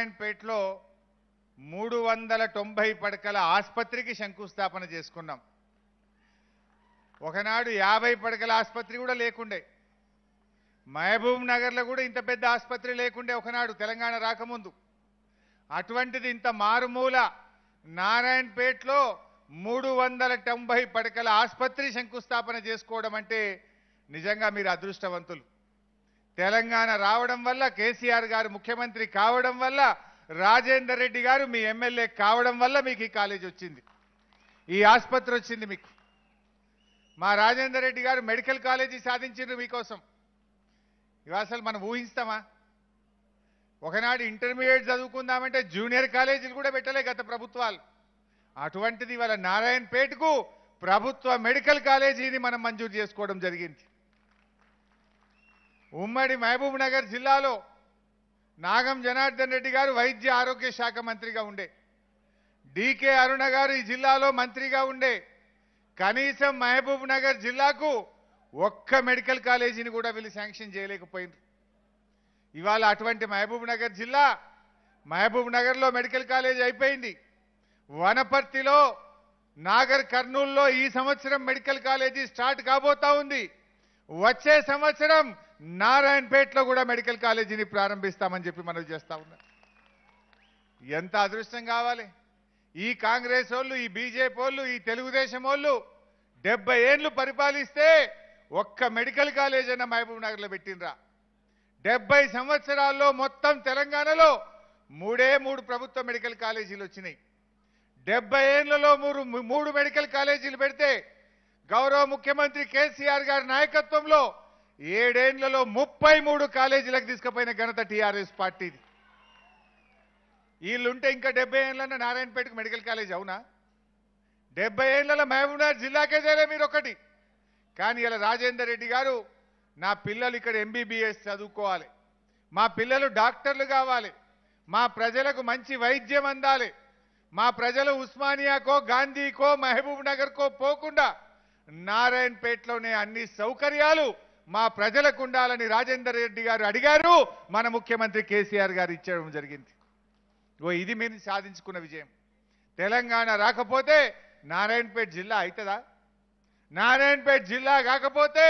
నారాయణపేటలో మూడు వందల తొంభై పడకల ఆసుపత్రికి శంకుస్థాపన చేసుకున్నాం ఒకనాడు యాభై పడకల ఆసుపత్రి కూడా లేకుండే మహబూబ్ నగర్లో కూడా ఇంత పెద్ద ఆసుపత్రి లేకుండే ఒకనాడు తెలంగాణ రాకముందు అటువంటిది ఇంత మారుమూల నారాయణపేటలో మూడు వందల తొంభై పడకల ఆసుపత్రి శంకుస్థాపన చేసుకోవడం అంటే నిజంగా మీరు అదృష్టవంతులు తెలంగాణ రావడం వల్ల కేసీఆర్ గారు ముఖ్యమంత్రి కావడం వల్ల రాజేందర్ రెడ్డి గారు మీ ఎమ్మెల్యే కావడం వల్ల మీకు ఈ కాలేజ్ వచ్చింది ఈ ఆసుపత్రి వచ్చింది మీకు మా రాజేందర్ రెడ్డి గారు మెడికల్ కాలేజీ సాధించారు మీకోసం ఇవి అసలు మనం ఊహిస్తామా ఒకనాడు ఇంటర్మీడియట్ చదువుకుందామంటే జూనియర్ కాలేజీలు కూడా పెట్టలే గత ప్రభుత్వాలు అటువంటిది ఇవాళ నారాయణపేటకు ప్రభుత్వ మెడికల్ కాలేజీని మనం మంజూరు చేసుకోవడం జరిగింది ఉమ్మడి మహబూబ్ నగర్ జిల్లాలో నాగం జనార్దన్ రెడ్డి గారు వైద్య ఆరోగ్య శాఖ మంత్రిగా ఉండే డీకే అరుణ గారు ఈ జిల్లాలో మంత్రిగా ఉండే కనీసం మహబూబ్ నగర్ జిల్లాకు ఒక్క మెడికల్ కాలేజీని కూడా వీళ్ళు శాంక్షన్ చేయలేకపోయింది ఇవాళ అటువంటి మహబూబ్ నగర్ జిల్లా మహబూబ్ నగర్లో మెడికల్ కాలేజ్ అయిపోయింది వనపర్తిలో నాగర్ కర్నూల్లో ఈ సంవత్సరం మెడికల్ కాలేజీ స్టార్ట్ కాబోతా ఉంది వచ్చే సంవత్సరం నారాయణపేటలో కూడా మెడికల్ కాలేజీని ప్రారంభిస్తామని చెప్పి మనం చేస్తా ఉన్నాం ఎంత అదృష్టం కావాలి ఈ కాంగ్రెస్ వాళ్ళు ఈ బీజేపీ వాళ్ళు ఈ తెలుగుదేశం వాళ్ళు డెబ్బై ఏండ్లు పరిపాలిస్తే ఒక్క మెడికల్ కాలేజ్ అన్న మహబూబ్ నగర్లో పెట్టినరా డెబ్బై సంవత్సరాల్లో మొత్తం తెలంగాణలో మూడే మూడు ప్రభుత్వ మెడికల్ కాలేజీలు వచ్చినాయి డెబ్బై ఏళ్ళలో మూడు మూడు మెడికల్ కాలేజీలు పెడితే గౌరవ ముఖ్యమంత్రి కేసీఆర్ గారి నాయకత్వంలో ఏడేళ్లలో ముప్పై మూడు కాలేజీలకు తీసుకుపోయిన ఘనత టీఆర్ఎస్ పార్టీది వీళ్ళుంటే ఇంకా డెబ్బై ఏళ్ళన్న నారాయణపేటకు మెడికల్ కాలేజ్ అవునా డెబ్బై ఏళ్ళలో మహబూబ్నగర్ జిల్లాకే చేరే మీరు ఒకటి కానీ ఇలా రాజేందర్ రెడ్డి గారు నా పిల్లలు ఇక్కడ ఎంబీబీఎస్ చదువుకోవాలి మా పిల్లలు డాక్టర్లు కావాలి మా ప్రజలకు మంచి వైద్యం అందాలి మా ప్రజలు ఉస్మానియాకో గాంధీకో మహబూబ్ నగర్కో పోకుండా నారాయణపేటలోనే అన్ని సౌకర్యాలు మా ప్రజలకు ఉండాలని రాజేందర్ రెడ్డి గారు అడిగారు మన ముఖ్యమంత్రి కేసీఆర్ గారు ఇచ్చడం జరిగింది ఓ ఇది మీరు సాధించుకున్న విజయం తెలంగాణ రాకపోతే నారాయణపేట జిల్లా అవుతుందా నారాయణపేట జిల్లా కాకపోతే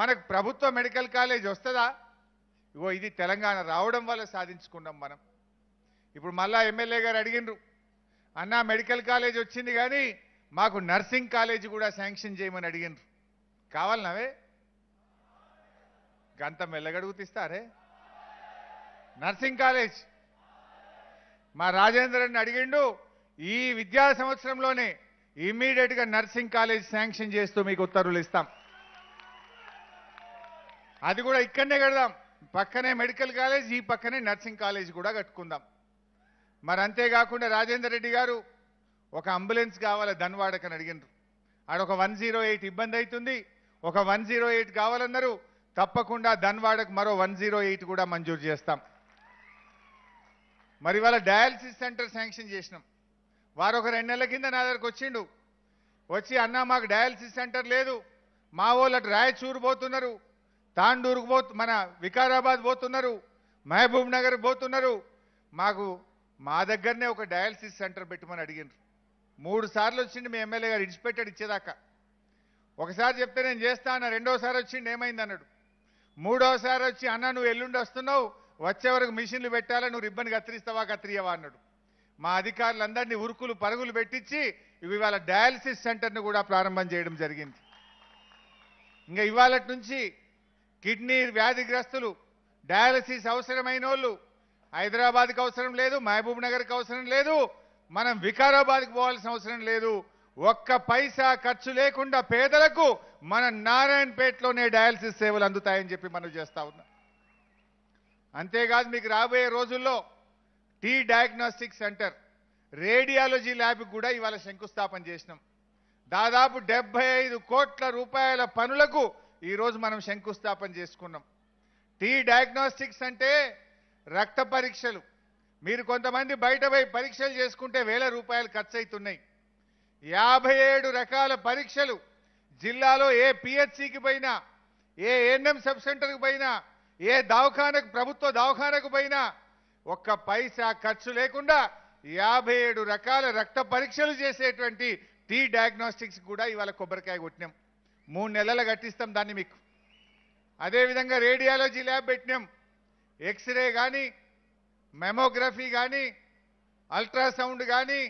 మనకు ప్రభుత్వ మెడికల్ కాలేజ్ వస్తుందా ఇగో ఇది తెలంగాణ రావడం వల్ల సాధించుకున్నాం మనం ఇప్పుడు మళ్ళా ఎమ్మెల్యే గారు అడిగినరు అన్నా మెడికల్ కాలేజ్ వచ్చింది కానీ మాకు నర్సింగ్ కాలేజ్ కూడా శాంక్షన్ చేయమని అడిగినరు కావాలనవే గంత తీస్తారే నర్సింగ్ కాలేజ్ మా రెడ్డిని అడిగిండు ఈ విద్యా సంవత్సరంలోనే ఇమ్మీడియట్గా నర్సింగ్ కాలేజ్ శాంక్షన్ చేస్తూ మీకు ఉత్తర్వులు ఇస్తాం అది కూడా ఇక్కడనే కడదాం పక్కనే మెడికల్ కాలేజ్ ఈ పక్కనే నర్సింగ్ కాలేజ్ కూడా కట్టుకుందాం మరి అంతేకాకుండా రాజేందర్ రెడ్డి గారు ఒక అంబులెన్స్ కావాలి ధన్వాడకని అడిగినారు ఆడొక వన్ జీరో ఎయిట్ ఇబ్బంది అవుతుంది ఒక వన్ జీరో ఎయిట్ కావాలన్నారు తప్పకుండా ధన్వాడకు మరో వన్ జీరో ఎయిట్ కూడా మంజూరు చేస్తాం మరి వాళ్ళ డయాలసిస్ సెంటర్ శాంక్షన్ చేసినాం వారు ఒక రెండు నెలల కింద నా దగ్గరకు వచ్చిండు వచ్చి అన్న మాకు డయాలసిస్ సెంటర్ లేదు మా వాళ్ళు రాయచూరు పోతున్నారు తాండూరుకు పో మన వికారాబాద్ పోతున్నారు మహబూబ్ నగర్ పోతున్నారు మాకు మా దగ్గరనే ఒక డయాలసిస్ సెంటర్ పెట్టమని అడిగినారు మూడు సార్లు వచ్చిండు మీ ఎమ్మెల్యే గారు ఇచ్చిపెట్టాడు ఇచ్చేదాకా ఒకసారి చెప్తే నేను చేస్తా అన్న రెండోసారి వచ్చిండు ఏమైంది అన్నాడు మూడోసారి వచ్చి అన్న నువ్వు ఎల్లుండి వస్తున్నావు వచ్చే వరకు మిషన్లు పెట్టాలా నువ్వు రిబ్బన్ కత్తిరిస్తావా కత్తిరియవా అన్నాడు మా అధికారులందరినీ ఉరుకులు పరుగులు పెట్టించి ఇవాళ డయాలసిస్ సెంటర్ను కూడా ప్రారంభం చేయడం జరిగింది ఇంకా ఇవాళ నుంచి కిడ్నీ వ్యాధిగ్రస్తులు డయాలసిస్ అవసరమైన వాళ్ళు హైదరాబాద్కి అవసరం లేదు మహబూబ్ నగర్కి అవసరం లేదు మనం వికారాబాద్కి పోవాల్సిన అవసరం లేదు ఒక్క పైసా ఖర్చు లేకుండా పేదలకు మన నారాయణపేటలోనే డయాలసిస్ సేవలు అందుతాయని చెప్పి మనం చేస్తా ఉన్నాం అంతేకాదు మీకు రాబోయే రోజుల్లో T diagnostic centre radiology lab కూడా ఇవాళ శంకుస్థాపన చేసినాం దాదాపు డెబ్బై కోట్ల రూపాయల పనులకు ఈరోజు మనం శంకుస్థాపన చేసుకున్నాం టీ డయాగ్నోస్టిక్స్ అంటే రక్త పరీక్షలు మీరు కొంతమంది బయటపై పరీక్షలు చేసుకుంటే వేల రూపాయలు ఖర్చు అవుతున్నాయి యాభై ఏడు రకాల పరీక్షలు జిల్లాలో ఏ పిహెచ్సికి పోయినా ఏ ఎన్ఎం సబ్ సెంటర్కి పోయినా ఏ దవాఖానకు ప్రభుత్వ దవాఖానకు పోయినా ఒక్క పైసా ఖర్చు లేకుండా యాభై ఏడు రకాల రక్త పరీక్షలు చేసేటువంటి టీ డయాగ్నోస్టిక్స్ కూడా ఇవాళ కొబ్బరికాయ కొట్టినాం మూడు నెలలు కట్టిస్తాం దాన్ని మీకు అదేవిధంగా రేడియాలజీ ల్యాబ్ పెట్టినాం ఎక్స్రే కానీ మెమోగ్రఫీ కానీ అల్ట్రాసౌండ్ కానీ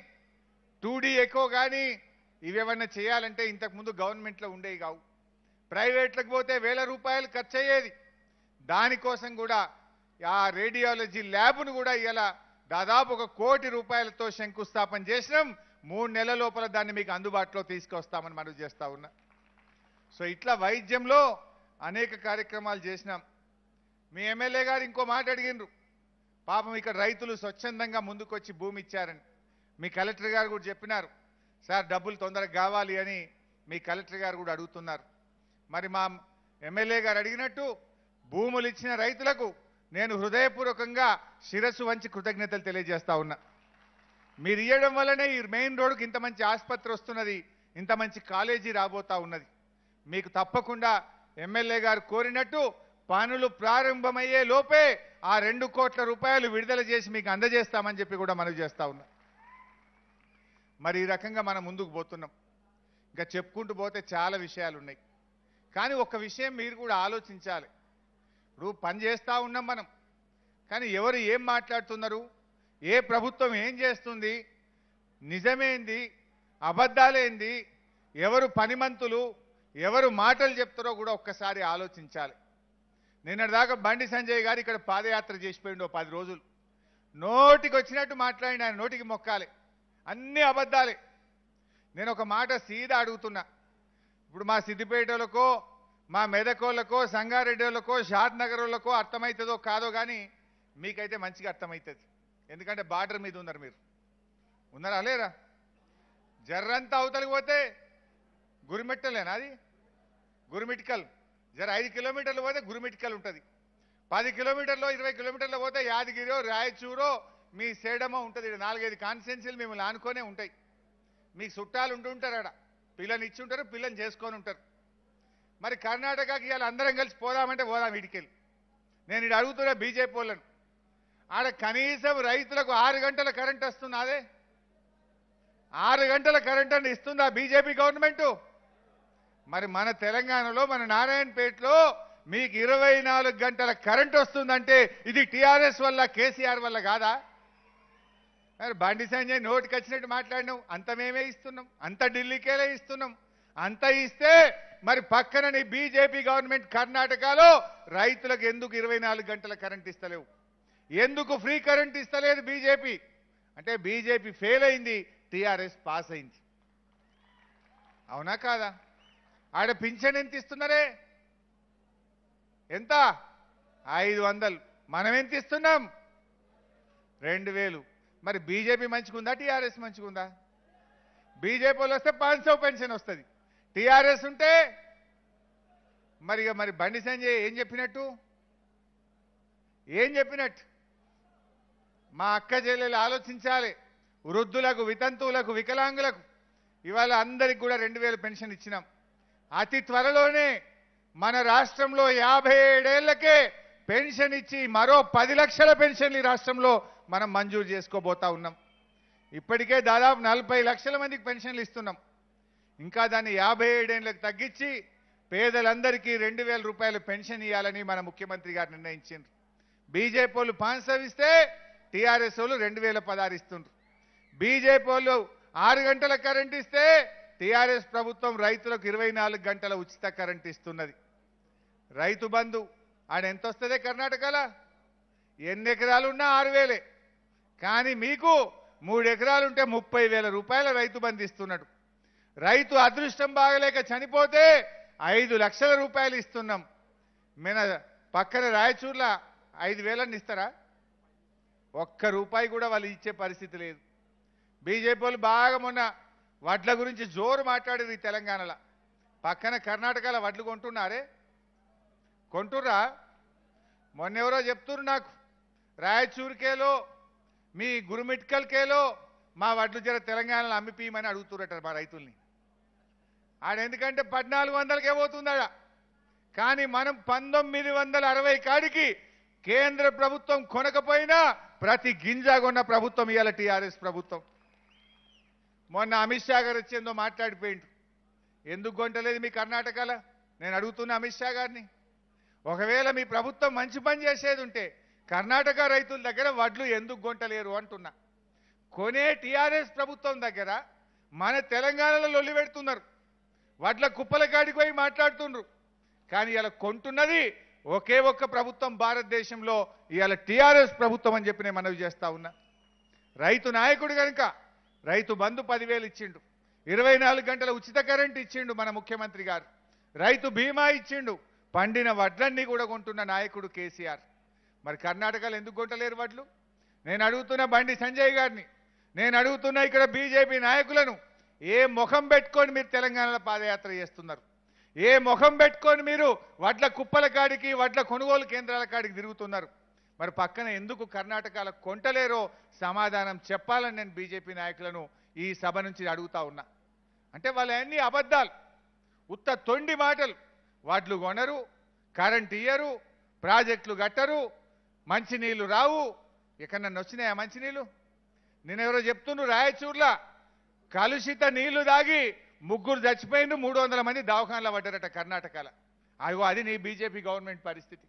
టూ ఎక్కువ కానీ ఇవేమన్నా చేయాలంటే ఇంతకుముందు గవర్నమెంట్లో ఉండేవి కావు ప్రైవేట్లకు పోతే వేల రూపాయలు ఖర్చు అయ్యేది దానికోసం కూడా ఆ రేడియాలజీ ల్యాబ్ను కూడా ఇలా దాదాపు ఒక కోటి రూపాయలతో శంకుస్థాపన చేసినాం మూడు నెలల లోపల దాన్ని మీకు అందుబాటులో తీసుకొస్తామని మనం చేస్తా ఉన్నా సో ఇట్లా వైద్యంలో అనేక కార్యక్రమాలు చేసినాం మీ ఎమ్మెల్యే గారు ఇంకో మాట అడిగినరు పాపం ఇక్కడ రైతులు స్వచ్ఛందంగా ముందుకొచ్చి భూమి ఇచ్చారని మీ కలెక్టర్ గారు కూడా చెప్పినారు సార్ డబ్బులు తొందరగా కావాలి అని మీ కలెక్టర్ గారు కూడా అడుగుతున్నారు మరి మా ఎమ్మెల్యే గారు అడిగినట్టు భూములు ఇచ్చిన రైతులకు నేను హృదయపూర్వకంగా శిరస్సు వంచి కృతజ్ఞతలు తెలియజేస్తా ఉన్నా మీరు ఇవ్వడం వల్లనే ఈ మెయిన్ రోడ్కి ఇంత మంచి ఆసుపత్రి వస్తున్నది ఇంత మంచి కాలేజీ రాబోతా ఉన్నది మీకు తప్పకుండా ఎమ్మెల్యే గారు కోరినట్టు పనులు ప్రారంభమయ్యే లోపే ఆ రెండు కోట్ల రూపాయలు విడుదల చేసి మీకు అందజేస్తామని చెప్పి కూడా మనవి చేస్తా ఉన్నా మరి ఈ రకంగా మనం ముందుకు పోతున్నాం ఇంకా చెప్పుకుంటూ పోతే చాలా విషయాలు ఉన్నాయి కానీ ఒక విషయం మీరు కూడా ఆలోచించాలి ఇప్పుడు పని చేస్తూ ఉన్నాం మనం కానీ ఎవరు ఏం మాట్లాడుతున్నారు ఏ ప్రభుత్వం ఏం చేస్తుంది నిజమేంది అబద్ధాలేంది ఎవరు పనిమంతులు ఎవరు మాటలు చెప్తారో కూడా ఒక్కసారి ఆలోచించాలి నిన్నటిదాకా బండి సంజయ్ గారు ఇక్కడ పాదయాత్ర చేసిపోయిండు పది రోజులు నోటికి వచ్చినట్టు మాట్లాడి ఆయన నోటికి మొక్కాలి అన్నీ అబద్ధాలే నేను ఒక మాట సీదా అడుగుతున్నా ఇప్పుడు మా సిద్దిపేటలకో మా మెదకోళ్ళకో సంగారెడ్డిలకో షాద్ నగర్లకో అర్థమవుతుందో కాదో కానీ మీకైతే మంచిగా అర్థమవుతుంది ఎందుకంటే బార్డర్ మీద ఉన్నారు మీరు ఉన్నారా లేరా జర్రంతా అవతలికి పోతే గురిమిట్టలేనా అది గురిమిటికల్ జర ఐదు కిలోమీటర్లు పోతే గురిమిటికల్ ఉంటుంది పది కిలోమీటర్లో ఇరవై కిలోమీటర్లు పోతే యాదగిరి రాయచూరో మీ సేడమో ఉంటుంది నాలుగైదు కాన్స్టెన్సీలు మిమ్మల్ని ఆనుకొనే ఉంటాయి మీకు చుట్టాలు ఉంటుంటారు అక్కడ పిల్లని ఇచ్చి ఉంటారు పిల్లని చేసుకొని ఉంటారు మరి కర్ణాటకకి ఇవాళ అందరం కలిసి పోదామంటే పోదాం వీటికెళ్ళి నేను ఇటు అడుగుతున్నా బీజేపీ వాళ్ళను ఆడ కనీసం రైతులకు ఆరు గంటల కరెంట్ అదే ఆరు గంటల కరెంట్ అని ఇస్తుందా బీజేపీ గవర్నమెంటు మరి మన తెలంగాణలో మన నారాయణపేటలో మీకు ఇరవై గంటల కరెంట్ వస్తుందంటే ఇది టీఆర్ఎస్ వల్ల కేసీఆర్ వల్ల కాదా మరి బండి సంజయ్ నోటికి వచ్చినట్టు మాట్లాడినాం అంత మేమే ఇస్తున్నాం అంత ఢిల్లీకేలే ఇస్తున్నాం అంత ఇస్తే మరి పక్కన నీ బీజేపీ గవర్నమెంట్ కర్ణాటకలో రైతులకు ఎందుకు ఇరవై గంటల కరెంట్ ఇస్తలేవు ఎందుకు ఫ్రీ కరెంట్ ఇస్తలేదు బీజేపీ అంటే బీజేపీ ఫెయిల్ అయింది టీఆర్ఎస్ పాస్ అయింది అవునా కాదా ఆడ పింఛన్ ఎంత ఇస్తున్నారే ఎంత ఐదు వందలు మనం ఎంత ఇస్తున్నాం రెండు వేలు మరి బీజేపీ మంచిగుందా టీఆర్ఎస్ మంచిగుందా బీజేపీలో వస్తే పాన్సౌ పెన్షన్ వస్తుంది టీఆర్ఎస్ ఉంటే మరి మరి బండి సంజయ్ ఏం చెప్పినట్టు ఏం చెప్పినట్టు మా అక్క చెల్లెలు ఆలోచించాలి వృద్ధులకు వితంతువులకు వికలాంగులకు ఇవాళ అందరికి కూడా రెండు వేల పెన్షన్ ఇచ్చినాం అతి త్వరలోనే మన రాష్ట్రంలో యాభై ఏడేళ్లకే పెన్షన్ ఇచ్చి మరో పది లక్షల పెన్షన్లు ఈ రాష్ట్రంలో మనం మంజూరు చేసుకోబోతా ఉన్నాం ఇప్పటికే దాదాపు నలభై లక్షల మందికి పెన్షన్లు ఇస్తున్నాం ఇంకా దాన్ని యాభై ఏడేళ్ళకి తగ్గించి పేదలందరికీ రెండు వేల రూపాయలు పెన్షన్ ఇవ్వాలని మన ముఖ్యమంత్రి గారు నిర్ణయించారు బీజేపీ వాళ్ళు పాన్సవిస్తే టీఆర్ఎస్ వాళ్ళు రెండు వేల పదహారు ఇస్తుండ్రు బీజేపీ వాళ్ళు ఆరు గంటల కరెంట్ ఇస్తే టీఆర్ఎస్ ప్రభుత్వం రైతులకు ఇరవై గంటల ఉచిత కరెంట్ ఇస్తున్నది రైతు బంధు ఆడ ఎంత వస్తుంది కర్ణాటకలో ఎన్ని ఎకరాలున్నా ఆరు వేలే కానీ మీకు మూడు ఎకరాలుంటే ముప్పై వేల రూపాయల రైతు బంధు ఇస్తున్నాడు రైతు అదృష్టం బాగలేక చనిపోతే ఐదు లక్షల రూపాయలు ఇస్తున్నాం మిన పక్కన రాయచూర్ల ఐదు వేలని ఇస్తారా ఒక్క రూపాయి కూడా వాళ్ళు ఇచ్చే పరిస్థితి లేదు బీజేపీ వాళ్ళు బాగా మొన్న వడ్ల గురించి జోరు మాట్లాడేది తెలంగాణలో పక్కన కర్ణాటకలో వడ్లు కొంటున్నారే మొన్న మొన్నెవరో చెప్తున్నారు నాకు రాయచూరికేలో మీ కేలో మా వడ్లు జర తెలంగాణలో అమ్మిపీయమని అడుగుతున్నట్టు మా రైతుల్ని ఆడ ఎందుకంటే పద్నాలుగు వందలకే పోతుందాడ కానీ మనం పంతొమ్మిది వందల అరవై కాడికి కేంద్ర ప్రభుత్వం కొనకపోయినా ప్రతి గింజ కొన్న ప్రభుత్వం ఇవాళ టీఆర్ఎస్ ప్రభుత్వం మొన్న అమిత్ షా గారు వచ్చిందో మాట్లాడిపోయిండు ఎందుకు కొంటలేదు మీ కర్ణాటకలో నేను అడుగుతున్న అమిత్ షా గారిని ఒకవేళ మీ ప్రభుత్వం మంచి పని చేసేది ఉంటే కర్ణాటక రైతుల దగ్గర వడ్లు ఎందుకు గొంటలేరు అంటున్నా కొనే టీఆర్ఎస్ ప్రభుత్వం దగ్గర మన తెలంగాణలో లొల్లి పెడుతున్నారు వడ్ల కుప్పల కాడికి పోయి మాట్లాడుతుండ్రు కానీ ఇలా కొంటున్నది ఒకే ఒక్క ప్రభుత్వం భారతదేశంలో ఇవాళ టీఆర్ఎస్ ప్రభుత్వం అని చెప్పి నేను మనవి చేస్తా ఉన్నా రైతు నాయకుడు కనుక రైతు బంధు పదివేలు ఇచ్చిండు ఇరవై గంటల ఉచిత కరెంట్ ఇచ్చిండు మన ముఖ్యమంత్రి గారు రైతు బీమా ఇచ్చిండు పండిన వడ్లన్నీ కూడా కొంటున్న నాయకుడు కేసీఆర్ మరి కర్ణాటకలో ఎందుకు కొట్టలేరు వాటిలు నేను అడుగుతున్న బండి సంజయ్ గారిని నేను అడుగుతున్న ఇక్కడ బీజేపీ నాయకులను ఏ ముఖం పెట్టుకొని మీరు తెలంగాణలో పాదయాత్ర చేస్తున్నారు ఏ ముఖం పెట్టుకొని మీరు వడ్ల కుప్పల కాడికి వడ్ల కొనుగోలు కేంద్రాల కాడికి తిరుగుతున్నారు మరి పక్కన ఎందుకు కర్ణాటకలో కొంటలేరో సమాధానం చెప్పాలని నేను బీజేపీ నాయకులను ఈ సభ నుంచి అడుగుతా ఉన్నా అంటే వాళ్ళన్నీ అబద్ధాలు ఉత్త తొండి మాటలు వాటిలు కొనరు కరెంట్ ఇయ్యరు ప్రాజెక్టులు కట్టరు మంచినీళ్ళు రావు ఎక్కడన్నా నొచ్చినాయా వచ్చినాయా నేను నేనెవరో చెప్తున్ను రాయచూర్లా కలుషిత నీళ్లు తాగి ముగ్గురు చచ్చిపోయిండు మూడు వందల మంది దవాఖానలో పడ్డారట కర్ణాటకలో అయ్యో అది నీ బీజేపీ గవర్నమెంట్ పరిస్థితి